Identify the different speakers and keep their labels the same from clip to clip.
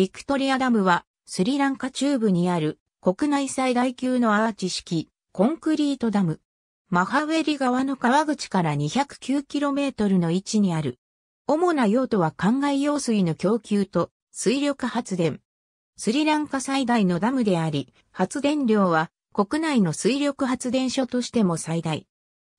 Speaker 1: ビクトリアダムは、スリランカ中部にある国内最大級のアーチ式コンクリートダム。マハウェリ川の川口から 209km の位置にある。主な用途は灌漑用水の供給と水力発電。スリランカ最大のダムであり、発電量は国内の水力発電所としても最大。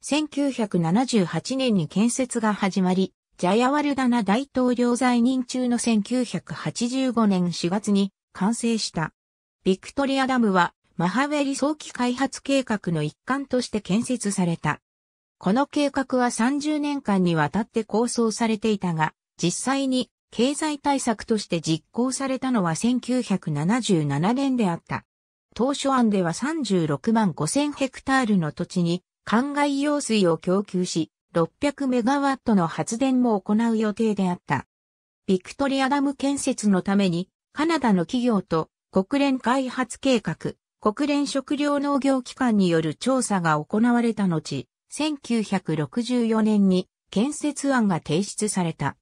Speaker 1: 1978年に建設が始まり、ジャヤワルダナ大統領在任中の1985年4月に完成した。ビクトリアダムはマハウェリ早期開発計画の一環として建設された。この計画は30年間にわたって構想されていたが、実際に経済対策として実行されたのは1977年であった。当初案では36万5000ヘクタールの土地に灌漑用水を供給し、600メガワットの発電も行う予定であった。ビクトリアダム建設のために、カナダの企業と国連開発計画、国連食糧農業機関による調査が行われた後、1964年に建設案が提出された。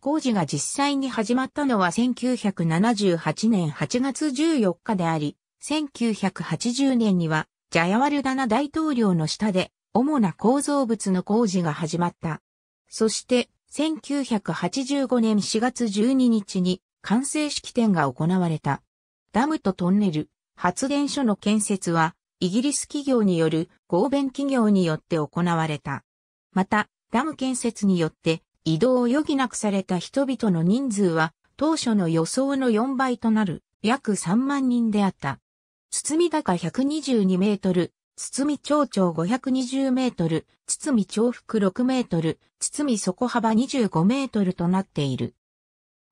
Speaker 1: 工事が実際に始まったのは1978年8月14日であり、1980年にはジャヤワルダナ大統領の下で主な構造物の工事が始まった。そして、1985年4月12日に完成式典が行われた。ダムとトンネル、発電所の建設は、イギリス企業による合弁企業によって行われた。また、ダム建設によって移動を余儀なくされた人々の人数は当初の予想の4倍となる約3万人であった。堤高122メートル、堤長長520メートル、堤長幅6メートル、堤底幅25メートルとなっている。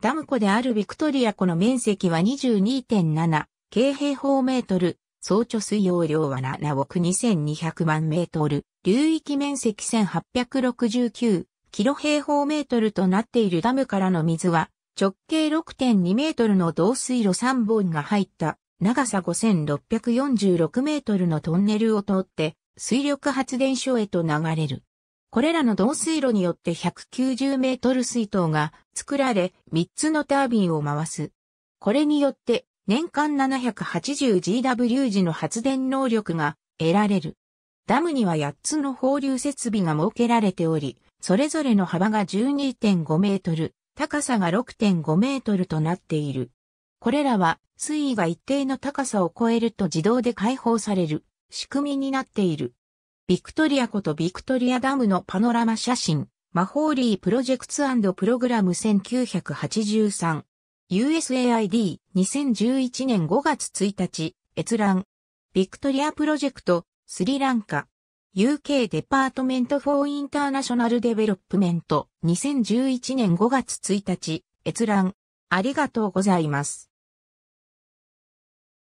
Speaker 1: ダム湖であるビクトリア湖の面積は22.7京平方メートル、総貯水容量は7億2200万メートル、流域面積1869キロ平方メートルとなっているダムからの水は、直径6.2メートルの導水路3本が入った長さ5646メートルのトンネルを通って、水力発電所へと流れる。これらの導水路によって190メートル水筒が作られ、3つのタービンを回す。これによって、年間 780GW 時の発電能力が得られる。ダムには8つの放流設備が設けられており、それぞれの幅が12.5メートル、高さが6.5メートルとなっている。これらは水位が一定の高さを超えると自動で解放される仕組みになっている。ビクトリアことビクトリアダムのパノラマ写真、マホーリープロジェクツプログラム1983。USAID 2011年5月1日、閲覧。ビクトリアプロジェクト、スリランカ。UK デパートメント・フォー・インターナショナル・デベロップメント2011年5月1日、閲覧。ありがとうございます。